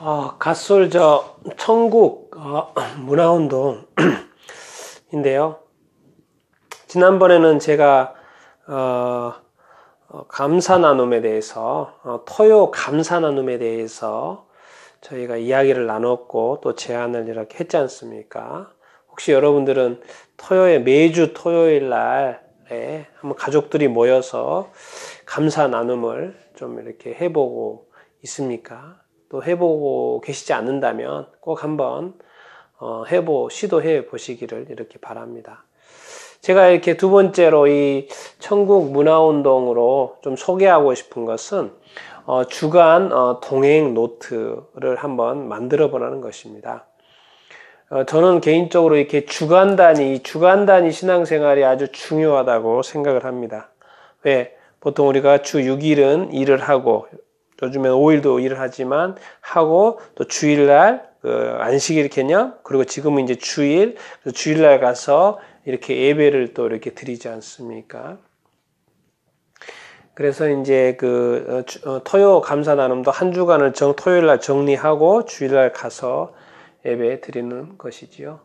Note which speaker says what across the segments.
Speaker 1: 어, 갓솔 저 천국 어, 문화운동인데요. 지난번에는 제가 어, 어 감사 나눔에 대해서 어, 토요 감사 나눔에 대해서 저희가 이야기를 나눴고 또 제안을 이렇게 했지 않습니까? 혹시 여러분들은 토요일 매주 토요일 날에 한번 가족들이 모여서 감사 나눔을 좀 이렇게 해보고 있습니까? 또 해보고 계시지 않는다면 꼭 한번 어, 해보 시도해 보시기를 이렇게 바랍니다. 제가 이렇게 두 번째로 이 천국 문화운동으로 좀 소개하고 싶은 것은 어, 주간 어, 동행 노트를 한번 만들어 보라는 것입니다. 어, 저는 개인적으로 이렇게 주간 단위, 주간 단위 신앙생활이 아주 중요하다고 생각을 합니다. 왜? 보통 우리가 주 6일은 일을 하고 요즘엔 5일도 일을 하지만 하고 또 주일날 그 안식일 개념 그리고 지금은 이제 주일 주일날 가서 이렇게 예배를 또 이렇게 드리지 않습니까? 그래서 이제 그 어, 어, 토요 감사 나눔도 한 주간을 정 토요일 날 정리하고 주일 날 가서 예배 드리는 것이지요.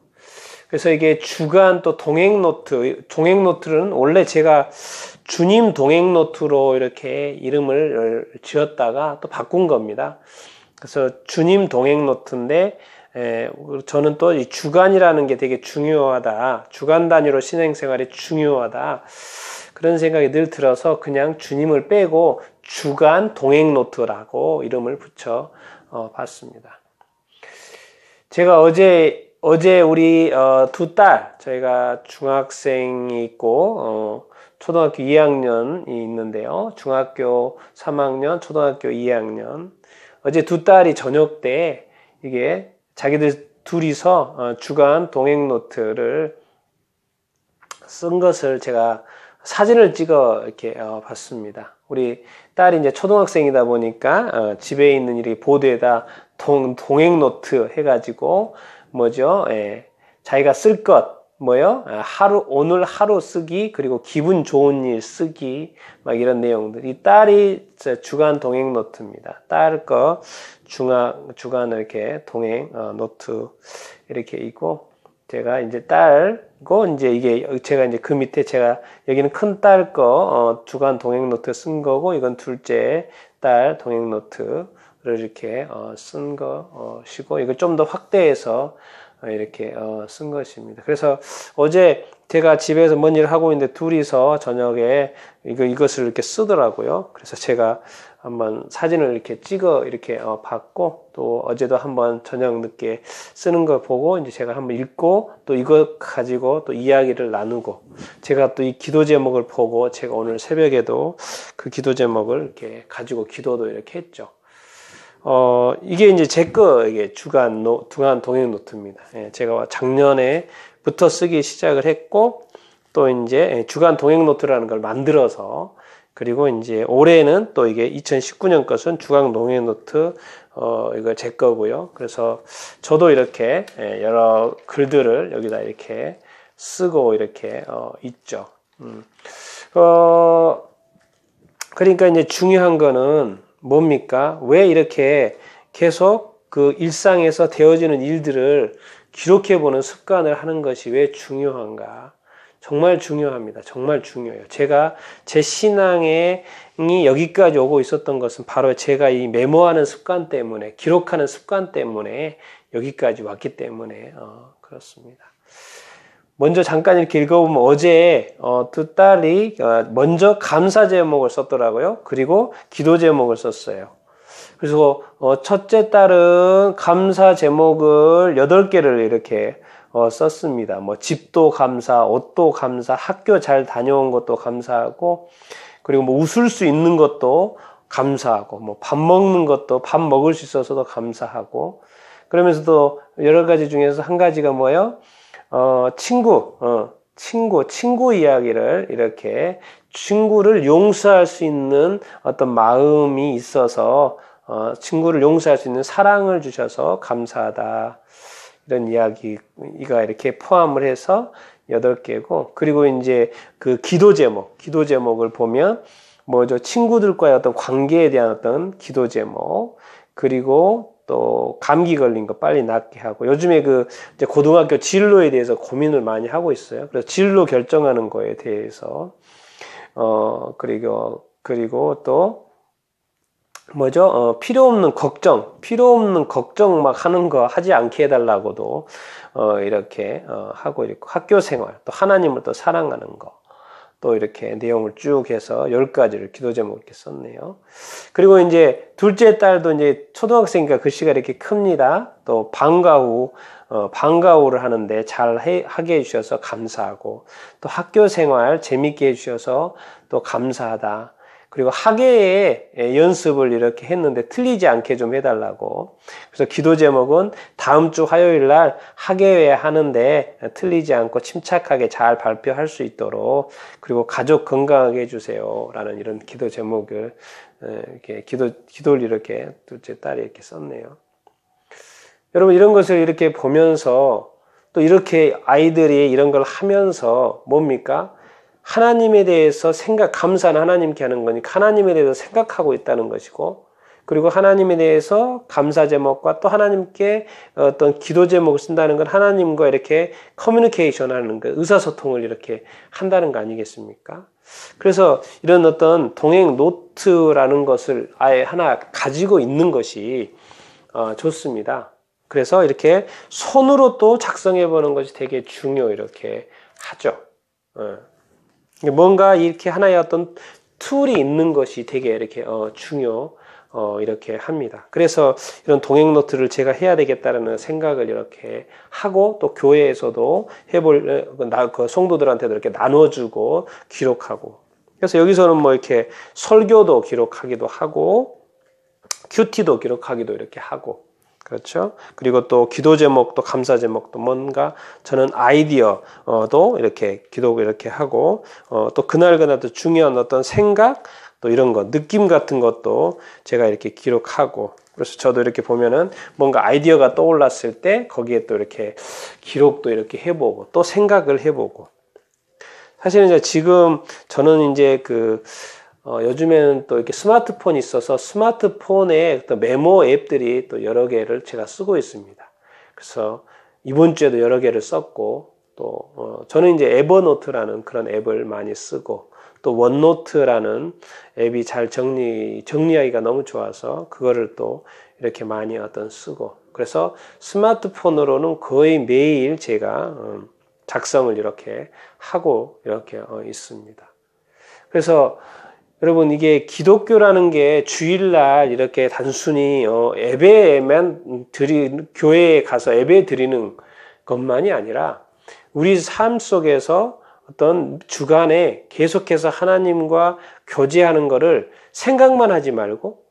Speaker 1: 그래서 이게 주간 또 동행 노트 동행 노트는 원래 제가 주님 동행 노트로 이렇게 이름을 지었다가 또 바꾼 겁니다. 그래서 주님 동행 노트인데 저는 또이 주간이라는 게 되게 중요하다. 주간 단위로 신행생활이 중요하다. 그런 생각이 늘 들어서 그냥 주님을 빼고 주간 동행 노트라고 이름을 붙여 어, 봤습니다. 제가 어제 어제 우리 어, 두딸 저희가 중학생이 있고 어, 초등학교 2학년이 있는데요. 중학교 3학년, 초등학교 2학년. 어제 두 딸이 저녁 때 이게 자기들 둘이서 어, 주간 동행 노트를 쓴 것을 제가 사진을 찍어 이렇게 어, 봤습니다. 우리 딸이 이제 초등학생이다 보니까 어, 집에 있는 이 보드에다 동, 동행 노트 해가지고 뭐죠? 예, 자기가 쓸 것, 뭐요? 아, 하루 오늘 하루 쓰기 그리고 기분 좋은 일 쓰기 막 이런 내용들. 이 딸이 주간 동행 노트입니다. 딸거 중간 주간 이렇게 동행 어, 노트 이렇게 있고 제가 이제 딸고 이제 이게 제가 이제 그 밑에 제가 여기는 큰 딸거 어, 주간 동행 노트 쓴 거고 이건 둘째 딸 동행 노트를 이렇게 어, 쓴 것이고 어, 이걸 좀 더 확대해서 어, 이렇게 어, 쓴 것입니다. 그래서 어제 제가 집에서 뭔 일을 하고 있는데 둘이서 저녁에 이거 이것을 이렇게 쓰더라고요. 그래서 제가 한번 사진을 이렇게 찍어 이렇게 어, 봤고 또 어제도 한번 저녁 늦게 쓰는 걸 보고 이제 제가 한번 읽고 또 이것 가지고 또 이야기를 나누고 제가 또 이 기도 제목을 보고 제가 오늘 새벽에도 그 기도 제목을 이렇게 가지고 기도도 이렇게 했죠. 어, 이게 이제 제 거, 이게 주간 노, 주간 동행 노트입니다. 예, 제가 작년에부터 쓰기 시작을 했고, 또 이제 예, 주간 동행 노트라는 걸 만들어서, 그리고 이제 올해는 또 이게 2019년 것은 주간 동행 노트, 어, 이거 제 거고요. 그래서 저도 이렇게 예, 여러 글들을 여기다 이렇게 쓰고 이렇게, 어, 있죠. 음. 어, 그러니까 이제 중요한 거는, 뭡니까? 왜 이렇게 계속 그 일상에서 되어지는 일들을 기록해 보는 습관을 하는 것이 왜 중요한가? 정말 중요합니다. 정말 중요해요. 제가 제 신앙이 여기까지 오고 있었던 것은 바로 제가 이 메모하는 습관 때문에, 기록하는 습관 때문에 여기까지 왔기 때문에, 어, 그렇습니다. 먼저 잠깐 이렇게 읽어보면 어제 어, 두 딸이 어, 먼저 감사 제목을 썼더라고요. 그리고 기도 제목을 썼어요. 그래서 어, 첫째 딸은 감사 제목을 8개를 이렇게 어, 썼습니다. 뭐 집도 감사, 옷도 감사, 학교 잘 다녀온 것도 감사하고 그리고 뭐 웃을 수 있는 것도 감사하고 뭐 밥 먹는 것도 밥 먹을 수 있어서도 감사하고 그러면서도 여러 가지 중에서 한 가지가 뭐예요? 어, 친구, 어, 친구, 친구 이야기를 이렇게 친구를 용서할 수 있는 어떤 마음이 있어서 어, 친구를 용서할 수 있는 사랑을 주셔서 감사하다. 이런 이야기가 이렇게 포함을 해서 여덟 개고, 그리고 이제 그 기도 제목, 기도 제목을 보면, 뭐죠, 친구들과의 어떤 관계에 대한 어떤 기도 제목, 그리고 또 감기 걸린 거 빨리 낫게 하고 요즘에 그 이제 고등학교 진로에 대해서 고민을 많이 하고 있어요. 그래서 진로 결정하는 거에 대해서 어 그리고 그리고 또 뭐죠? 어, 필요 없는 걱정, 필요 없는 걱정 막 하는 거 하지 않게 해달라고도 어, 이렇게 어, 하고 있고 학교 생활, 또 하나님을 또 사랑하는 거. 또 이렇게 내용을 쭉 해서 열 가지를 기도 제목을 이렇게 썼네요. 그리고 이제 둘째 딸도 이제 초등학생이니까 글씨가 그 이렇게 큽니다. 또 방과 후, 어, 방과 후를 하는데 잘 해, 하게 해주셔서 감사하고 또 학교 생활 재밌게 해주셔서 또 감사하다. 그리고 학예의 예, 연습을 이렇게 했는데 틀리지 않게 좀 해달라고. 그래서 기도 제목은 다음 주 화요일 날 학예회 하는데 틀리지 않고 침착하게 잘 발표할 수 있도록 그리고 가족 건강하게 해주세요라는 이런 기도 제목을 예, 이렇게 기도 기도를 이렇게 둘째 딸이 이렇게 썼네요. 여러분 이런 것을 이렇게 보면서 또 이렇게 아이들이 이런 걸 하면서 뭡니까? 하나님에 대해서 생각, 감사는 하나님께 하는 거니까 하나님에 대해서 생각하고 있다는 것이고, 그리고 하나님에 대해서 감사 제목과 또 하나님께 어떤 기도 제목을 쓴다는 건 하나님과 이렇게 커뮤니케이션 하는 거, 그 의사소통을 이렇게 한다는 거 아니겠습니까? 그래서 이런 어떤 동행 노트라는 것을 아예 하나 가지고 있는 것이 어, 좋습니다. 그래서 이렇게 손으로 또 작성해 보는 것이 되게 중요 이렇게 하죠. 어. 뭔가 이렇게 하나의 어떤 툴이 있는 것이 되게 이렇게 어, 중요 어, 이렇게 합니다. 그래서 이런 동행 노트를 제가 해야 되겠다라는 생각을 이렇게 하고 또 교회에서도 해볼 어, 나, 그 성도들한테도 이렇게 나눠주고 기록하고 그래서 여기서는 뭐 이렇게 설교도 기록하기도 하고 큐티도 기록하기도 이렇게 하고 그렇죠? 그리고 또 기도 제목도 감사 제목도 뭔가 저는 아이디어도 이렇게 기도 이렇게 하고 어, 또 그날 그날 도 중요한 어떤 생각 또 이런 것 느낌 같은 것도 제가 이렇게 기록하고 그래서 저도 이렇게 보면은 뭔가 아이디어가 떠올랐을 때 거기에 또 이렇게 기록도 이렇게 해보고 또 생각을 해보고 사실은 이제 지금 저는 이제 그 어, 요즘에는 또 이렇게 스마트폰이 있어서 스마트폰에 어 메모 앱들이 또 여러 개를 제가 쓰고 있습니다. 그래서 이번 주에도 여러 개를 썼고 또 어, 저는 이제 에버노트라는 그런 앱을 많이 쓰고 또 원노트라는 앱이 잘 정리 정리하기가 너무 좋아서 그거를 또 이렇게 많이 어떤 쓰고 그래서 스마트폰으로는 거의 매일 제가 어, 작성을 이렇게 하고 이렇게 어, 있습니다. 그래서 여러분 이게 기독교라는 게 주일날 이렇게 단순히 어, 예배에만 드리 교회에 가서 예배 드리는 것만이 아니라 우리 삶 속에서 어떤 주간에 계속해서 하나님과 교제하는 것을 생각만 하지 말고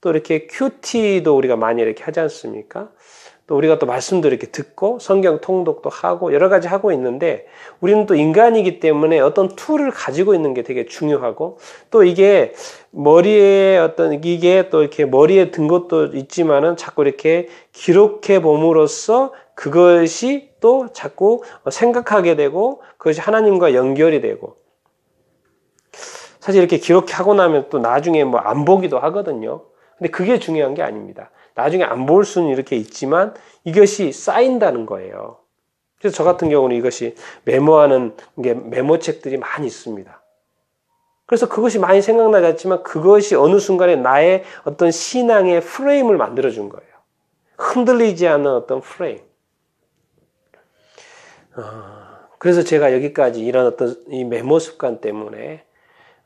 Speaker 1: 또 이렇게 큐티도 우리가 많이 이렇게 하지 않습니까? 또 우리가 또 말씀도 이렇게 듣고 성경 통독도 하고 여러 가지 하고 있는데 우리는 또 인간이기 때문에 어떤 툴을 가지고 있는 게 되게 중요하고 또 이게 머리에 어떤 이게 또 이렇게 머리에 든 것도 있지만은 자꾸 이렇게 기록해 봄으로써 그것이 또 자꾸 생각하게 되고 그것이 하나님과 연결이 되고 사실 이렇게 기록하고 나면 또 나중에 뭐 안 보기도 하거든요. 근데 그게 중요한 게 아닙니다. 나중에 안 볼 수는 이렇게 있지만 이것이 쌓인다는 거예요. 그래서 저 같은 경우는 이것이 메모하는 게 메모책들이 많이 있습니다. 그래서 그것이 많이 생각나지 않지만 그것이 어느 순간에 나의 어떤 신앙의 프레임을 만들어준 거예요. 흔들리지 않는 어떤 프레임. 아, 그래서 제가 여기까지 이런 어떤 이 메모 습관 때문에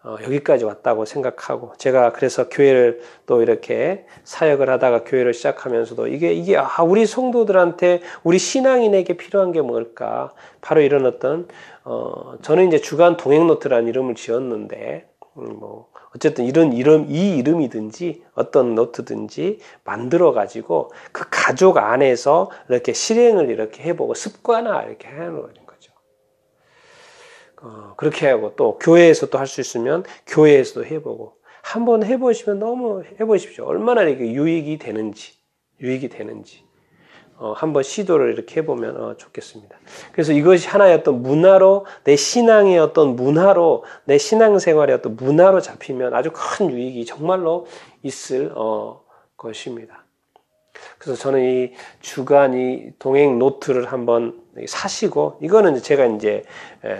Speaker 1: 어, 여기까지 왔다고 생각하고 제가 그래서 교회를 또 이렇게 사역을 하다가 교회를 시작하면서도 이게 이게 아 우리 성도들한테 우리 신앙인에게 필요한 게 뭘까 바로 이런 어떤 어 저는 이제 주간 동행 노트라는 이름을 지었는데 음, 뭐 어쨌든 이런 이름 이 이름이든지 어떤 노트든지 만들어 가지고 그 가족 안에서 이렇게 실행을 이렇게 해보고 습관화 이렇게 하는 거죠. 어, 그렇게 하고 또 교회에서 도할 수 있으면 교회에서도 해보고 한번 해보시면 너무 해보십시오. 얼마나 이게 유익이 되는지 유익이 되는지 어, 한번 시도를 이렇게 해보면 어, 좋겠습니다. 그래서 이것이 하나의 어떤 문화로 내 신앙의 어떤 문화로 내 신앙생활의 어떤 문화로 잡히면 아주 큰 유익이 정말로 있을 어, 것입니다. 그래서 저는 이 주간 이 동행 노트를 한번 사시고 이거는 제가 이제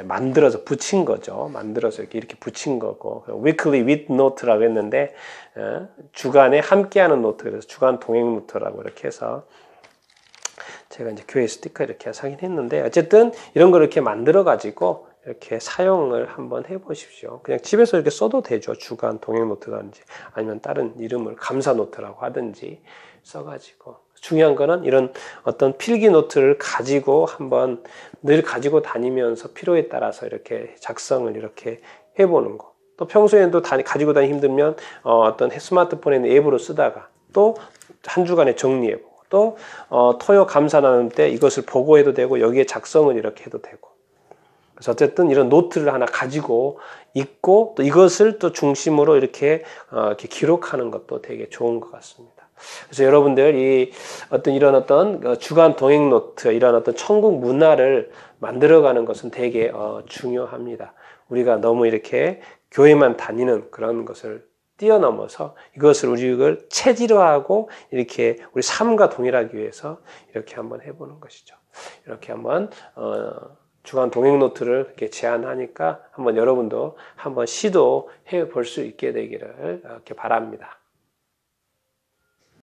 Speaker 1: 만들어서 붙인 거죠. 만들어서 이렇게 이렇게 붙인 거고 weekly with note라고 했는데 주간에 함께하는 노트 그래서 주간 동행 노트라고 이렇게 해서 제가 이제 교회 스티커 이렇게 사긴 했는데 어쨌든 이런 걸 이렇게 만들어 가지고 이렇게 사용을 한번 해보십시오. 그냥 집에서 이렇게 써도 되죠. 주간 동행 노트라든지 아니면 다른 이름을 감사 노트라고 하든지 써가지고 중요한 거는 이런 어떤 필기 노트를 가지고 한번 늘 가지고 다니면서 필요에 따라서 이렇게 작성을 이렇게 해보는 거. 또 평소에도 다, 가지고 다니 힘들면 어, 떤 스마트폰에 있는 앱으로 쓰다가 또 한 주간에 정리해보고 또 어, 토요 감사 나눔 때 이것을 보고해도 되고 여기에 작성을 이렇게 해도 되고 그래서 어쨌든 이런 노트를 하나 가지고 있고 또 이것을 또 중심으로 이렇게, 어, 이렇게 기록하는 것도 되게 좋은 것 같습니다. 그래서 여러분들 이 어떤 이런 어떤 그 주간 동행 노트 이런 어떤 천국 문화를 만들어가는 것은 되게 어, 중요합니다. 우리가 너무 이렇게 교회만 다니는 그런 것을 뛰어넘어서 이것을 우리를 체질화하고 이렇게 우리 삶과 동일하기 위해서 이렇게 한번 해보는 것이죠. 이렇게 한번 어, 주간 동행 노트를 이렇게 제안하니까 한번 여러분도 한번 시도해 볼 수 있게 되기를 어, 이렇게 바랍니다.